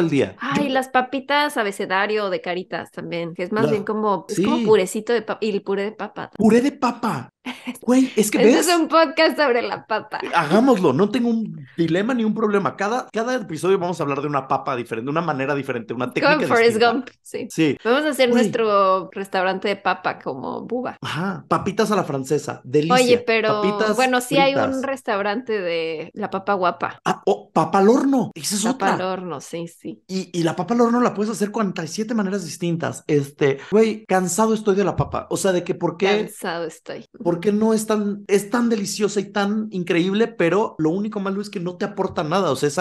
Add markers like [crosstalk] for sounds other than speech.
el día. Ay, las papitas abecedario de caritas también, que es más bien como, es pues, como purecito de y el puré de papa. Puré de papa. [laughs] Güey, es que este es un podcast sobre la papa. Eh, hagámoslo, no tengo un dilema ni un problema. Cada, cada episodio vamos a hablar de una papa diferente, de una manera diferente, una técnica Como Forrest Gump, sí. Vamos a hacer nuestro restaurante de papa como buba. Ajá, papitas a la francesa, delicia. Oye, pero bueno, sí hay un restaurante de la papa guapa. Ah, oh, papa al horno. papa al horno, sí, sí. Y, la papa al horno la puedes hacer 47 maneras distintas. Este, güey, cansado estoy de la papa. O sea, de que por qué... Cansado estoy. ¿Por que no es tan, es tan deliciosa y tan increíble, pero lo único malo es que no te aporta nada, o sea, esa